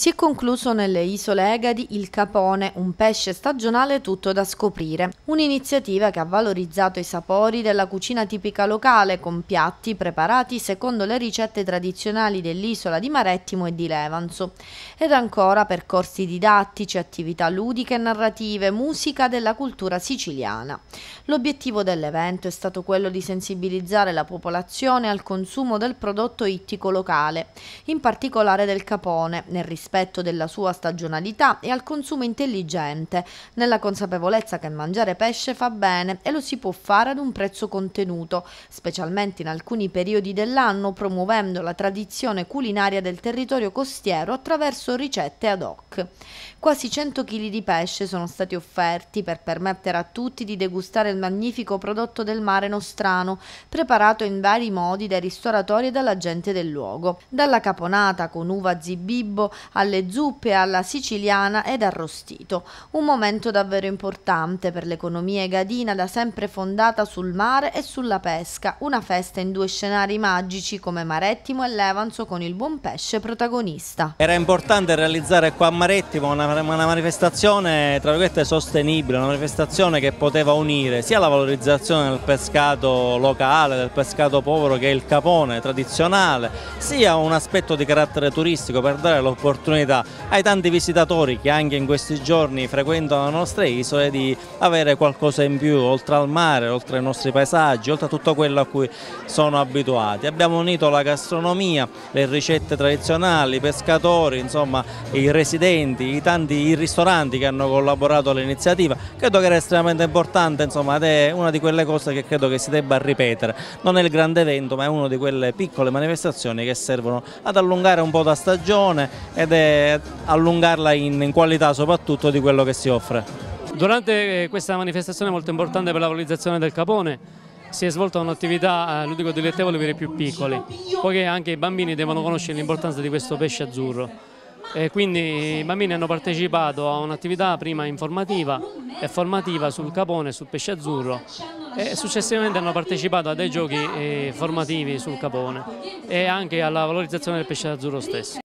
Si è concluso nelle isole Egadi il capone, un pesce stagionale tutto da scoprire, un'iniziativa che ha valorizzato i sapori della cucina tipica locale con piatti preparati secondo le ricette tradizionali dell'isola di Marettimo e di Levanzo, ed ancora percorsi didattici, attività ludiche e narrative, musica della cultura siciliana. L'obiettivo dell'evento è stato quello di sensibilizzare la popolazione al consumo del prodotto ittico locale, in particolare del capone, nel rispetto rispetto della sua stagionalità e al consumo intelligente, nella consapevolezza che mangiare pesce fa bene e lo si può fare ad un prezzo contenuto, specialmente in alcuni periodi dell'anno, promuovendo la tradizione culinaria del territorio costiero attraverso ricette ad hoc. Rock. Quasi 100 kg di pesce sono stati offerti per permettere a tutti di degustare il magnifico prodotto del mare nostrano, preparato in vari modi dai ristoratori e dalla gente del luogo. Dalla caponata con uva zibibbo alle zuppe alla siciliana ed arrostito. Un momento davvero importante per l'economia egadina da sempre fondata sul mare e sulla pesca, una festa in due scenari magici come Marettimo e Levanzo con il buon pesce protagonista. Era importante realizzare qua a Maretti ma una, una manifestazione tra virgolette sostenibile, una manifestazione che poteva unire sia la valorizzazione del pescato locale, del pescato povero che è il capone tradizionale, sia un aspetto di carattere turistico per dare l'opportunità ai tanti visitatori che anche in questi giorni frequentano le nostre isole di avere qualcosa in più oltre al mare, oltre ai nostri paesaggi, oltre a tutto quello a cui sono abituati. Abbiamo unito la gastronomia, le ricette tradizionali, i pescatori, insomma i residenti utenti, i tanti ristoranti che hanno collaborato all'iniziativa, credo che era estremamente importante insomma, ed è una di quelle cose che credo che si debba ripetere, non è il grande evento ma è una di quelle piccole manifestazioni che servono ad allungare un po' la stagione ed è allungarla in, in qualità soprattutto di quello che si offre. Durante eh, questa manifestazione molto importante per la valorizzazione del capone si è svolta un'attività eh, ludico-dilettevole per i più piccoli, poiché anche i bambini devono conoscere l'importanza di questo pesce azzurro. E quindi i bambini hanno partecipato a un'attività prima informativa e formativa sul capone e sul pesce azzurro e successivamente hanno partecipato a dei giochi eh, formativi sul capone e anche alla valorizzazione del pesce azzurro stesso.